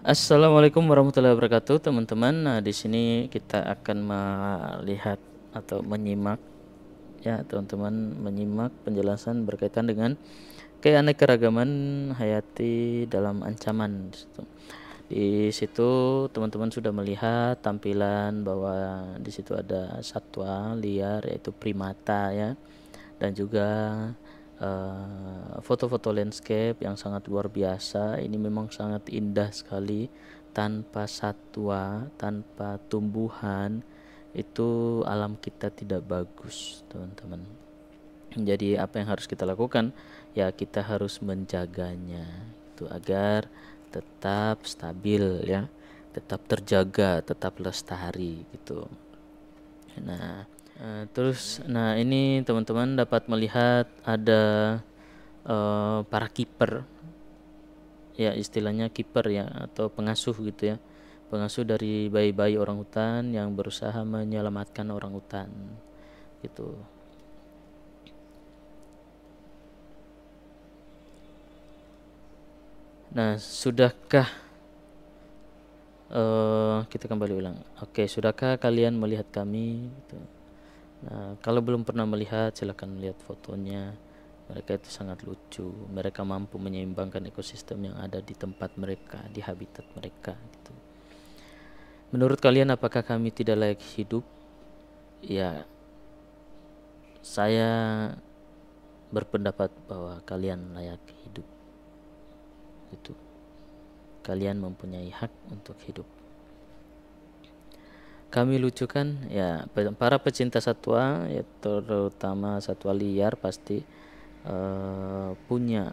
Assalamualaikum warahmatullahi wabarakatuh, teman-teman. Nah, di sini kita akan melihat atau menyimak ya, teman-teman, menyimak penjelasan berkaitan dengan keanekaragaman hayati dalam ancaman di situ. Di situ teman-teman sudah melihat tampilan bahwa di situ ada satwa liar yaitu primata ya dan juga Eh, foto-foto uh, landscape yang sangat luar biasa. Ini memang sangat indah sekali tanpa satwa, tanpa tumbuhan. Itu alam kita tidak bagus, teman-teman. Jadi apa yang harus kita lakukan? Ya, kita harus menjaganya itu agar tetap stabil ya, tetap terjaga, tetap lestari gitu. Nah, Eh, terus, nah ini teman-teman dapat melihat ada uh, para kiper, ya istilahnya kiper ya atau pengasuh gitu ya, pengasuh dari bayi-bayi orang hutan yang berusaha menyelamatkan orang hutan, gitu. Nah, sudahkah uh, kita kembali ulang? Oke, okay, sudahkah kalian melihat kami? Gitu. Nah, kalau belum pernah melihat, silahkan lihat fotonya. Mereka itu sangat lucu. Mereka mampu menyeimbangkan ekosistem yang ada di tempat mereka, di habitat mereka. Gitu. Menurut kalian, apakah kami tidak layak hidup? Ya, saya berpendapat bahwa kalian layak hidup. Itu, kalian mempunyai hak untuk hidup kami lucu kan ya para pecinta satwa ya terutama satwa liar pasti uh, punya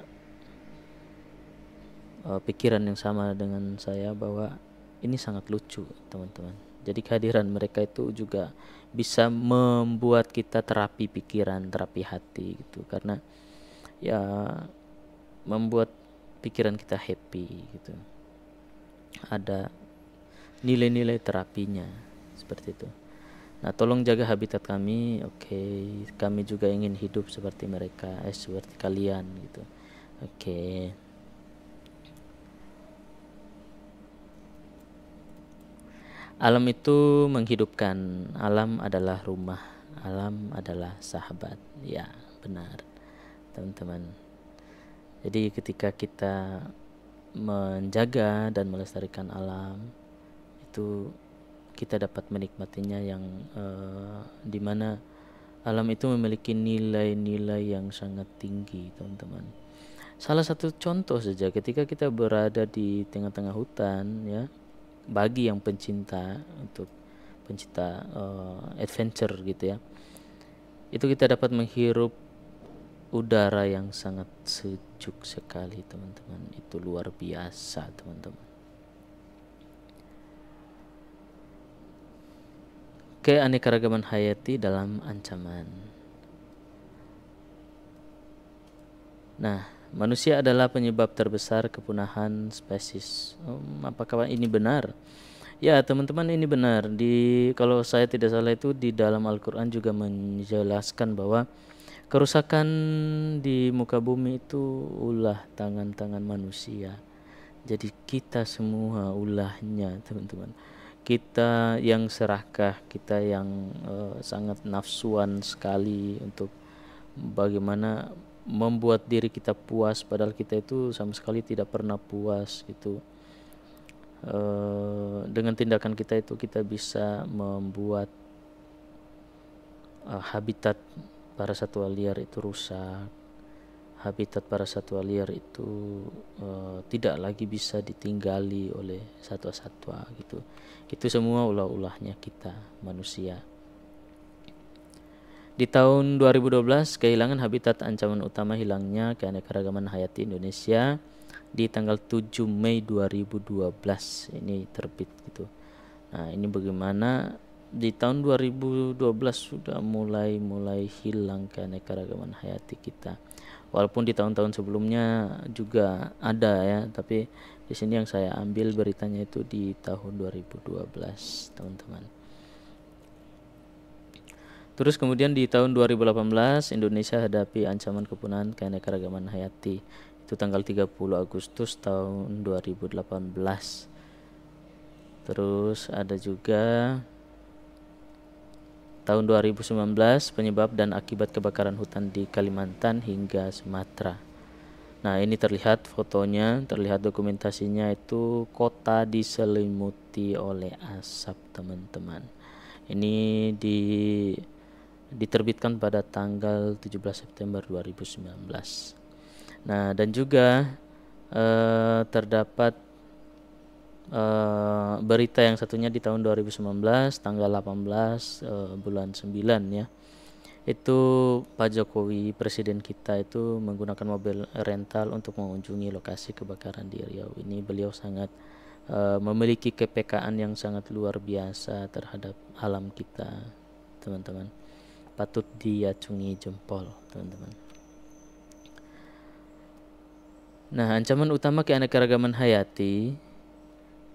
uh, pikiran yang sama dengan saya bahwa ini sangat lucu teman-teman jadi kehadiran mereka itu juga bisa membuat kita terapi pikiran terapi hati gitu karena ya membuat pikiran kita happy gitu ada nilai-nilai terapinya seperti itu nah tolong jaga habitat kami oke okay. kami juga ingin hidup seperti mereka eh seperti kalian gitu oke okay. Alam itu menghidupkan. Alam adalah rumah. Alam adalah sahabat. Ya, benar. Teman-teman. Jadi ketika kita menjaga dan melestarikan alam itu kita dapat menikmatinya yang uh, eh, dimana alam itu memiliki nilai-nilai yang sangat tinggi teman-teman salah satu contoh saja ketika kita berada di tengah-tengah hutan ya bagi yang pencinta untuk pencinta uh, adventure gitu ya itu kita dapat menghirup udara yang sangat sejuk sekali teman-teman itu luar biasa teman-teman keanekaragaman hayati dalam ancaman. Nah, manusia adalah penyebab terbesar kepunahan spesies. Um, apakah ini benar? Ya, teman-teman ini benar. Di kalau saya tidak salah itu di dalam Al-Qur'an juga menjelaskan bahwa kerusakan di muka bumi itu ulah tangan-tangan manusia. Jadi kita semua ulahnya, teman-teman kita yang serakah, kita yang uh, sangat nafsuan sekali untuk bagaimana membuat diri kita puas padahal kita itu sama sekali tidak pernah puas Itu Uh, eh, dengan tindakan kita itu kita bisa membuat uh, habitat para satwa liar itu rusak habitat para satwa liar itu uh, tidak lagi bisa ditinggali oleh satwa-satwa gitu. Itu semua ulah-ulahnya kita manusia. Di tahun 2012 kehilangan habitat ancaman utama hilangnya keanekaragaman hayati Indonesia di tanggal 7 Mei 2012 ini terbit gitu. Nah, ini bagaimana di tahun 2012 sudah mulai mulai hilang keanekaragaman hayati kita walaupun di tahun-tahun sebelumnya juga ada ya tapi di sini yang saya ambil beritanya itu di tahun 2012 teman-teman terus kemudian di tahun 2018 Indonesia hadapi ancaman kepunahan keanekaragaman hayati itu tanggal 30 Agustus tahun 2018 terus ada juga tahun 2019 penyebab dan akibat kebakaran hutan di Kalimantan hingga Sumatera. Nah, ini terlihat fotonya, terlihat dokumentasinya itu kota diselimuti oleh asap, teman-teman. Ini di diterbitkan pada tanggal 17 September 2019. Nah, dan juga eh, terdapat uh, berita yang satunya di tahun 2019 tanggal 18 uh, eh, bulan 9 ya itu Pak Jokowi presiden kita itu menggunakan mobil rental untuk mengunjungi lokasi kebakaran di Riau ini beliau sangat uh, memiliki kepekaan yang sangat luar biasa terhadap alam kita teman-teman patut diacungi jempol teman-teman Nah, ancaman utama keanekaragaman hayati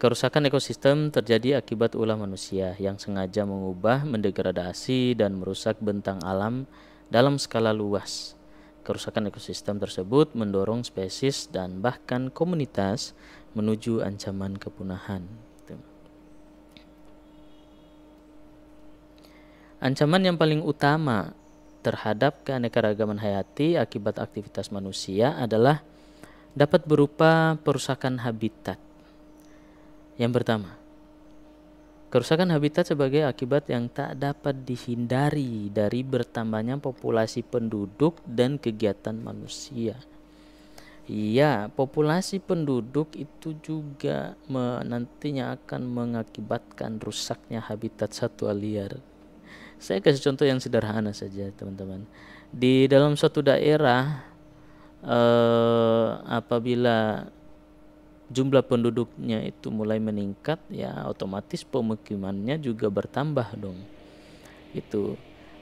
Kerusakan ekosistem terjadi akibat ulah manusia yang sengaja mengubah, mendegradasi, dan merusak bentang alam dalam skala luas. Kerusakan ekosistem tersebut mendorong spesies dan bahkan komunitas menuju ancaman kepunahan. Ancaman yang paling utama terhadap keanekaragaman hayati akibat aktivitas manusia adalah dapat berupa perusakan habitat yang pertama, kerusakan habitat sebagai akibat yang tak dapat dihindari dari bertambahnya populasi penduduk dan kegiatan manusia. Iya, populasi penduduk itu juga nantinya akan mengakibatkan rusaknya habitat satwa liar. Saya kasih contoh yang sederhana saja, teman-teman. Di dalam suatu daerah, eh, apabila jumlah penduduknya itu mulai meningkat ya otomatis pemukimannya juga bertambah dong itu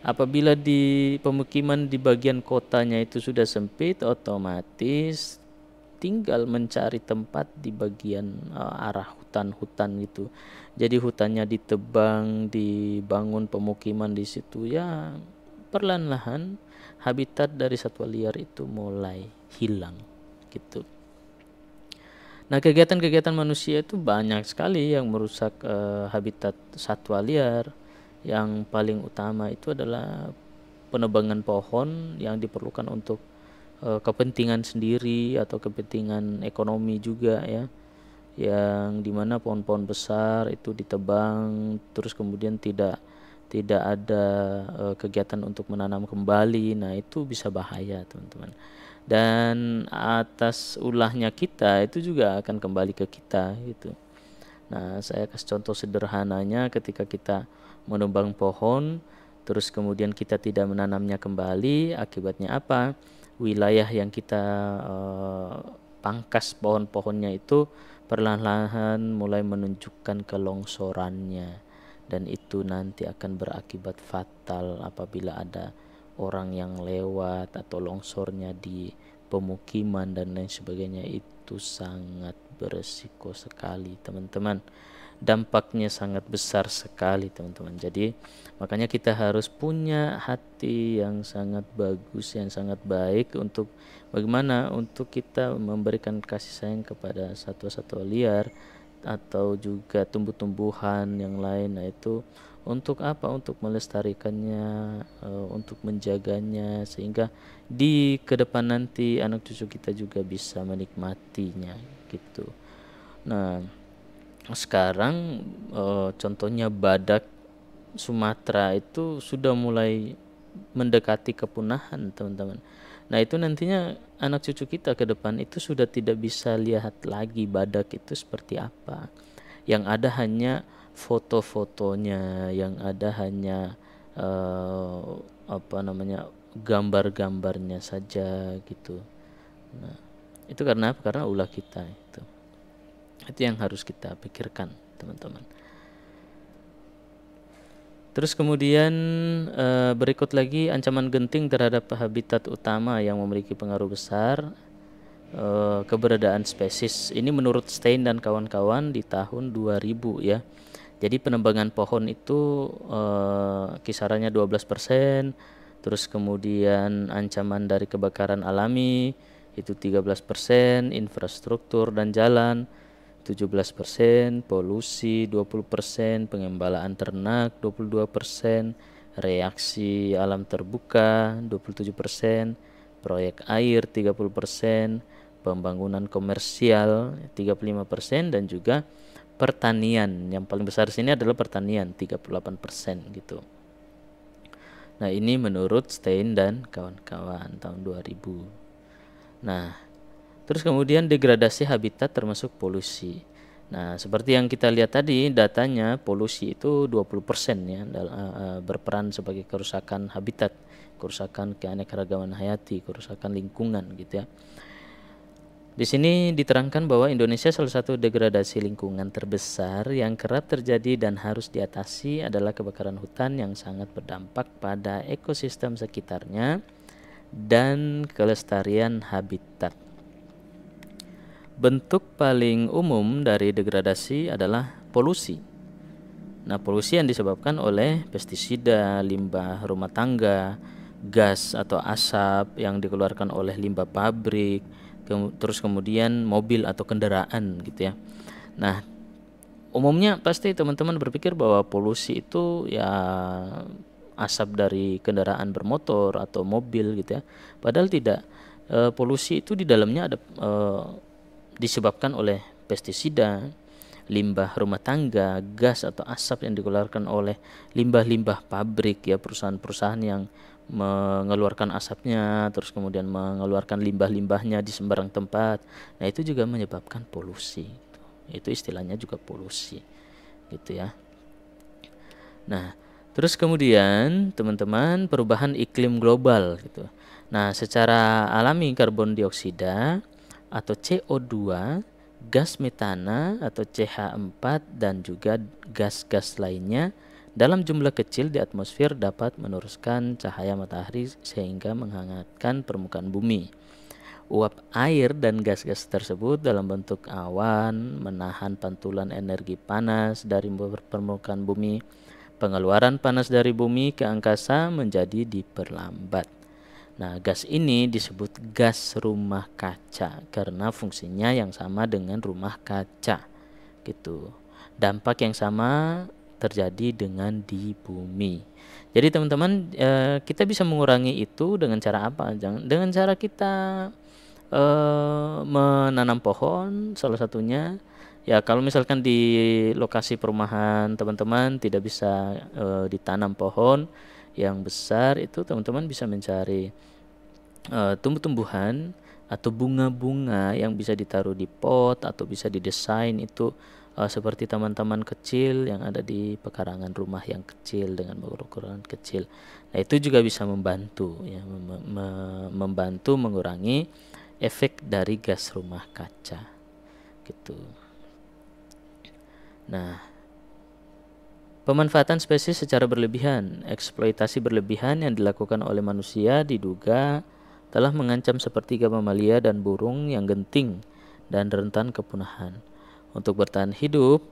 apabila di pemukiman di bagian kotanya itu sudah sempit otomatis tinggal mencari tempat di bagian uh, arah hutan-hutan gitu jadi hutannya ditebang dibangun pemukiman di situ ya perlahan-lahan habitat dari satwa liar itu mulai hilang gitu Nah, kegiatan-kegiatan manusia itu banyak sekali yang merusak uh, habitat satwa liar. Yang paling utama itu adalah penebangan pohon yang diperlukan untuk uh, kepentingan sendiri atau kepentingan ekonomi juga ya yang dimana pohon-pohon besar itu ditebang terus kemudian tidak tidak ada uh, kegiatan untuk menanam kembali nah itu bisa bahaya teman-teman dan atas ulahnya kita itu juga akan kembali ke kita gitu. Nah, saya kasih contoh sederhananya ketika kita menumbang pohon terus kemudian kita tidak menanamnya kembali, akibatnya apa? Wilayah yang kita eh, pangkas pohon-pohonnya itu perlahan-lahan mulai menunjukkan kelongsorannya dan itu nanti akan berakibat fatal apabila ada orang yang lewat atau longsornya di pemukiman dan lain sebagainya itu sangat beresiko sekali teman-teman dampaknya sangat besar sekali teman-teman jadi makanya kita harus punya hati yang sangat bagus yang sangat baik untuk bagaimana untuk kita memberikan kasih sayang kepada satwa-satwa liar atau juga tumbuh-tumbuhan yang lain nah itu untuk apa untuk melestarikannya eh, untuk menjaganya sehingga di ke depan nanti anak cucu kita juga bisa menikmatinya gitu nah sekarang eh, contohnya badak Sumatera itu sudah mulai mendekati kepunahan teman-teman nah itu nantinya anak cucu kita ke depan itu sudah tidak bisa lihat lagi badak itu seperti apa yang ada hanya foto-fotonya yang ada hanya uh, apa namanya gambar-gambarnya saja gitu. Nah, itu karena apa? Karena ulah kita itu. Itu yang harus kita pikirkan, teman-teman. Terus kemudian eh, berikut lagi ancaman genting terhadap habitat utama yang memiliki pengaruh besar eh, keberadaan spesies. Ini menurut Stein dan kawan-kawan di tahun 2000 ya. Jadi penebangan pohon itu eh, kisarannya 12%, terus kemudian ancaman dari kebakaran alami itu 13%, infrastruktur dan jalan 17%, polusi 20%, pengembalaan ternak 22%, reaksi alam terbuka 27%, proyek air 30%, pembangunan komersial 35% dan juga pertanian yang paling besar di sini adalah pertanian 38% gitu nah ini menurut Stein dan kawan-kawan tahun 2000 nah terus kemudian degradasi habitat termasuk polusi nah seperti yang kita lihat tadi datanya polusi itu 20% ya eh, eh, berperan sebagai kerusakan habitat kerusakan keanekaragaman hayati kerusakan lingkungan gitu ya di sini diterangkan bahwa Indonesia salah satu degradasi lingkungan terbesar yang kerap terjadi dan harus diatasi adalah kebakaran hutan yang sangat berdampak pada ekosistem sekitarnya dan kelestarian habitat. Bentuk paling umum dari degradasi adalah polusi. Nah, polusi yang disebabkan oleh pestisida, limbah rumah tangga, gas atau asap yang dikeluarkan oleh limbah pabrik, ke, terus kemudian mobil atau kendaraan gitu ya. Nah, umumnya pasti teman-teman berpikir bahwa polusi itu ya asap dari kendaraan bermotor atau mobil gitu ya. Padahal tidak. E, polusi itu di dalamnya ada e, disebabkan oleh pestisida, limbah rumah tangga, gas atau asap yang dikeluarkan oleh limbah-limbah pabrik ya perusahaan-perusahaan yang mengeluarkan asapnya, terus kemudian mengeluarkan limbah-limbahnya di sembarang tempat. Nah, itu juga menyebabkan polusi. Gitu. Itu istilahnya juga polusi. Gitu ya. Nah, terus kemudian teman-teman perubahan iklim global gitu. Nah, secara alami karbon dioksida atau CO2, gas metana atau CH4 dan juga gas-gas lainnya dalam jumlah kecil di atmosfer dapat meneruskan cahaya matahari sehingga menghangatkan permukaan bumi. Uap air dan gas-gas tersebut dalam bentuk awan menahan pantulan energi panas dari permukaan bumi. Pengeluaran panas dari bumi ke angkasa menjadi diperlambat. Nah, gas ini disebut gas rumah kaca karena fungsinya yang sama dengan rumah kaca. Gitu. Dampak yang sama terjadi dengan di bumi. Jadi teman-teman e, kita bisa mengurangi itu dengan cara apa? Jangan dengan cara kita e, menanam pohon salah satunya. Ya kalau misalkan di lokasi perumahan teman-teman tidak bisa e, ditanam pohon yang besar itu teman-teman bisa mencari e, tumbuh-tumbuhan atau bunga-bunga yang bisa ditaruh di pot atau bisa didesain itu uh, seperti teman-teman kecil yang ada di pekarangan rumah yang kecil dengan ukuran kecil. Nah, itu juga bisa membantu ya mem me membantu mengurangi efek dari gas rumah kaca. Gitu. Nah, pemanfaatan spesies secara berlebihan, eksploitasi berlebihan yang dilakukan oleh manusia diduga telah mengancam sepertiga mamalia dan burung yang genting dan rentan kepunahan. Untuk bertahan hidup,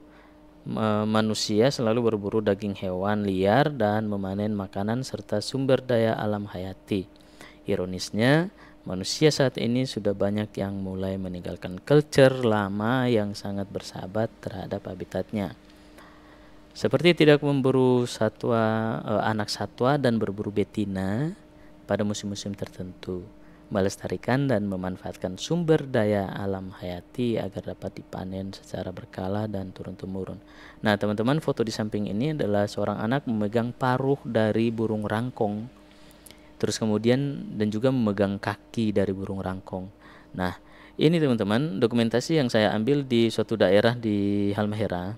manusia selalu berburu daging hewan liar dan memanen makanan serta sumber daya alam hayati. Ironisnya, manusia saat ini sudah banyak yang mulai meninggalkan culture lama yang sangat bersahabat terhadap habitatnya. Seperti tidak memburu satwa eh, anak satwa dan berburu betina pada musim-musim tertentu melestarikan dan memanfaatkan sumber daya alam hayati agar dapat dipanen secara berkala dan turun-temurun. Nah, teman-teman, foto di samping ini adalah seorang anak memegang paruh dari burung rangkong. Terus kemudian dan juga memegang kaki dari burung rangkong. Nah, ini teman-teman dokumentasi yang saya ambil di suatu daerah di Halmahera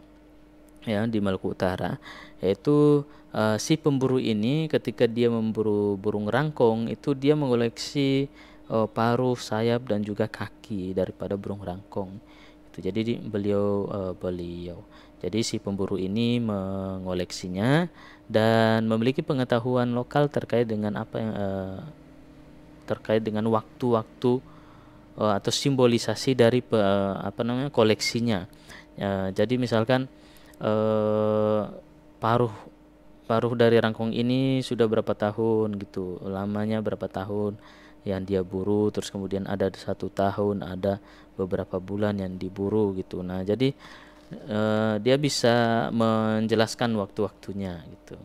ya di Maluku Utara yaitu uh, si pemburu ini ketika dia memburu burung rangkong itu dia mengoleksi uh, eh, paruh sayap dan juga kaki daripada burung rangkong itu jadi di, beliau uh, beliau jadi si pemburu ini mengoleksinya dan memiliki pengetahuan lokal terkait dengan apa yang uh, terkait dengan waktu-waktu uh, atau simbolisasi dari uh, apa namanya koleksinya uh, jadi misalkan Eh, paruh paruh dari rangkong ini sudah berapa tahun gitu lamanya berapa tahun yang dia buru terus kemudian ada satu tahun ada beberapa bulan yang diburu gitu nah jadi eh, dia bisa menjelaskan waktu-waktunya gitu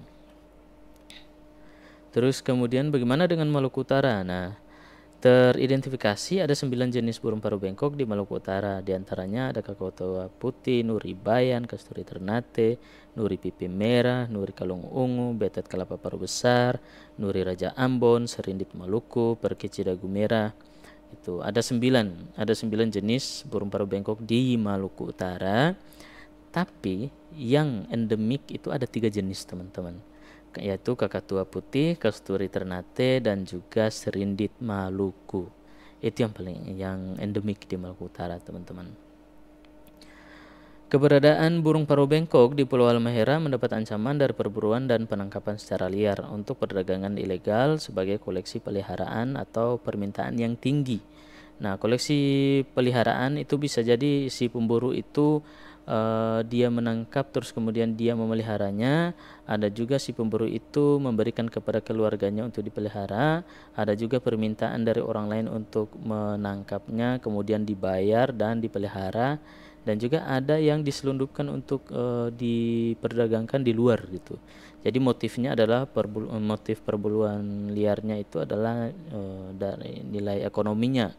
terus kemudian bagaimana dengan Maluku Utara nah Teridentifikasi ada 9 jenis burung paruh bengkok di Maluku Utara, Di antaranya ada tua putih, nuri bayan, kasturi ternate, nuri pipi merah, nuri kalung ungu, betet kelapa paruh besar, nuri raja Ambon, serindip Maluku, perkici dagu merah. Itu ada 9, ada 9 jenis burung paruh bengkok di Maluku Utara. Tapi yang endemik itu ada tiga jenis, teman-teman yaitu Kakatua Putih, Kasturi Ternate dan juga Serindit Maluku. Itu yang paling yang endemik di Maluku Utara, teman-teman. Keberadaan burung paruh bengkok di Pulau Halmahera mendapat ancaman dari perburuan dan penangkapan secara liar untuk perdagangan ilegal sebagai koleksi peliharaan atau permintaan yang tinggi. Nah, koleksi peliharaan itu bisa jadi si pemburu itu uh, dia menangkap terus kemudian dia memeliharanya ada juga si pemburu itu memberikan kepada keluarganya untuk dipelihara ada juga permintaan dari orang lain untuk menangkapnya kemudian dibayar dan dipelihara dan juga ada yang diselundupkan untuk uh, diperdagangkan di luar gitu jadi motifnya adalah perbul motif perburuan liarnya itu adalah uh, dari nilai ekonominya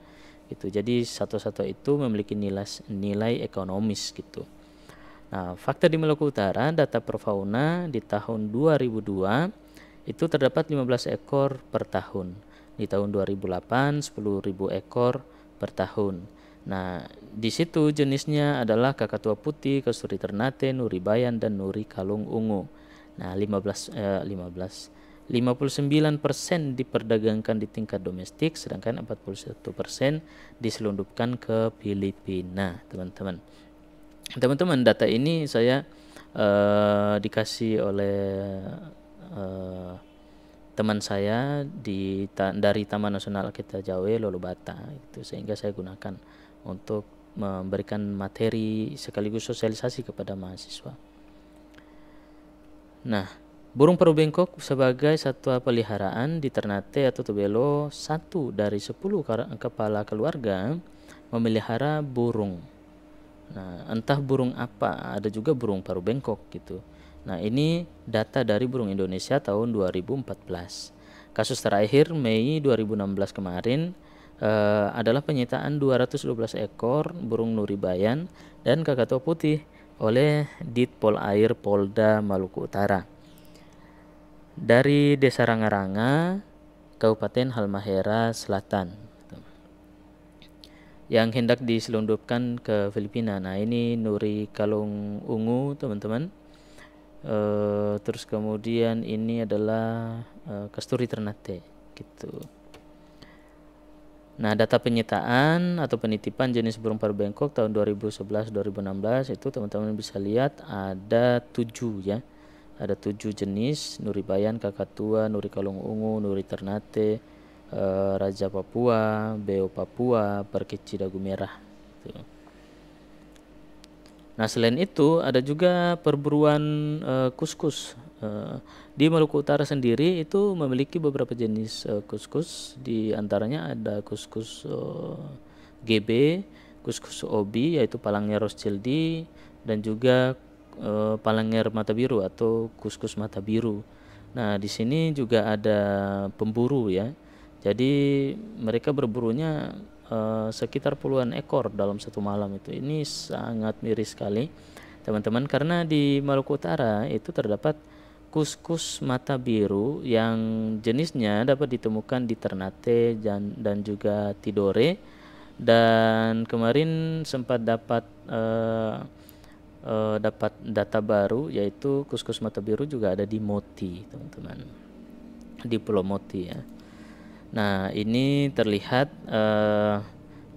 gitu jadi satu-satu itu memiliki nilai nilai ekonomis gitu Nah, fakta di Maluku Utara, data perfauna di tahun 2002 itu terdapat 15 ekor per tahun. Di tahun 2008 10.000 ekor per tahun. Nah, di situ jenisnya adalah kakatua putih, kasturi ternate, nuri bayan dan nuri kalung ungu. Nah, 15 eh, 15 59% diperdagangkan di tingkat domestik sedangkan 41% diselundupkan ke Filipina, teman-teman teman-teman data ini saya uh, dikasih oleh uh, teman saya di ta dari Taman Nasional Kita Jawa Lolobata itu sehingga saya gunakan untuk memberikan materi sekaligus sosialisasi kepada mahasiswa. Nah, burung paruh bengkok sebagai satwa peliharaan di Ternate atau Tobelo, satu dari sepuluh kepala keluarga memelihara burung Nah, entah burung apa, ada juga burung paru bengkok gitu. Nah, ini data dari burung Indonesia tahun 2014. Kasus terakhir Mei 2016 kemarin eh, adalah penyitaan 212 ekor burung nuri bayan dan kakatua putih oleh Ditpol Air Polda Maluku Utara. Dari Desa Rangaranga, Kabupaten Halmahera Selatan yang hendak diselundupkan ke Filipina. Nah, ini nuri kalung ungu, teman-teman. Uh, terus kemudian ini adalah uh, kasturi ternate gitu. Nah, data penyitaan atau penitipan jenis burung paru bengkok tahun 2011-2016 itu teman-teman bisa lihat ada tujuh ya. Ada tujuh jenis, nuri bayan, kakatua, nuri kalung ungu, nuri ternate, Eh, Raja Papua, Beo Papua, Perkit Cidagu Merah. Gitu. Nah selain itu ada juga perburuan eh, kuskus. Eh, di Maluku Utara sendiri itu memiliki beberapa jenis kuskus. Di antaranya ada kuskus GB, kuskus OB yaitu palangnya Rothschildi dan juga palangnya mata biru atau kuskus mata biru. Nah di sini juga ada pemburu ya jadi mereka berburunya uh, sekitar puluhan ekor dalam satu malam itu. Ini sangat miris sekali, teman-teman, karena di Maluku Utara itu terdapat kuskus mata biru yang jenisnya dapat ditemukan di Ternate dan, dan juga Tidore. Dan kemarin sempat dapat uh, uh, dapat data baru yaitu kuskus mata biru juga ada di Moti, teman-teman. Di Pulau Moti ya. Nah, ini terlihat uh,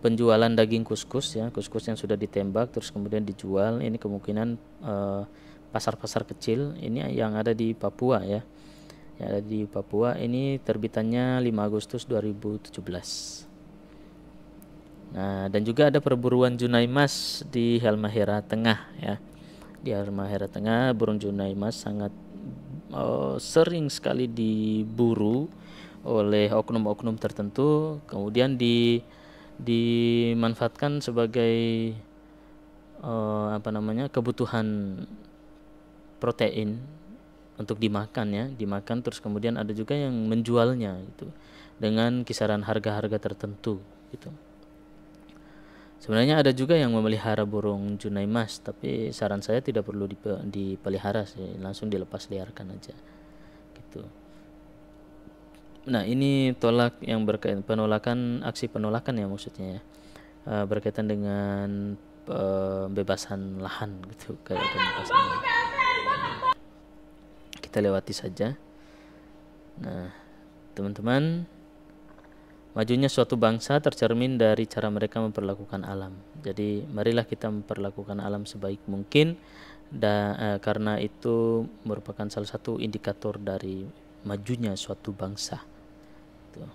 penjualan daging kuskus ya, kuskus yang sudah ditembak terus kemudian dijual. Ini kemungkinan eh, pasar-pasar uh, kecil ini yang ada di Papua ya. Yang ada di Papua ini terbitannya 5 Agustus 2017. Nah, dan juga ada perburuan Junaimas di Halmahera Tengah ya. Di Halmahera Tengah burung Junaimas sangat oh, sering sekali diburu oleh oknum-oknum tertentu kemudian di dimanfaatkan sebagai uh, apa namanya kebutuhan protein untuk dimakan ya dimakan terus kemudian ada juga yang menjualnya itu dengan kisaran harga-harga tertentu gitu sebenarnya ada juga yang memelihara burung junai mas tapi saran saya tidak perlu dipelihara sih langsung dilepas liarkan aja gitu Nah, ini tolak yang berkaitan penolakan aksi penolakan ya maksudnya ya. E, berkaitan dengan e, eh, bebasan lahan gitu kayak pembebasan. Kita lewati saja. Nah, teman-teman, majunya suatu bangsa tercermin dari cara mereka memperlakukan alam. Jadi, marilah kita memperlakukan alam sebaik mungkin da, e, karena itu merupakan salah satu indikator dari majunya suatu bangsa gitu.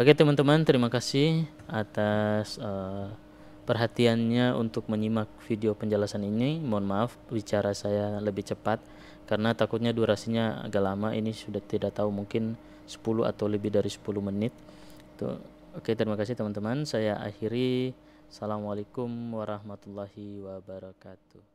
Oke teman-teman, terima kasih atas uh, perhatiannya untuk menyimak video penjelasan ini. Mohon maaf bicara saya lebih cepat karena takutnya durasinya agak lama. Ini sudah tidak tahu mungkin 10 atau lebih dari 10 menit. Tuh. Oke, terima kasih teman-teman. Saya akhiri. Assalamualaikum warahmatullahi wabarakatuh.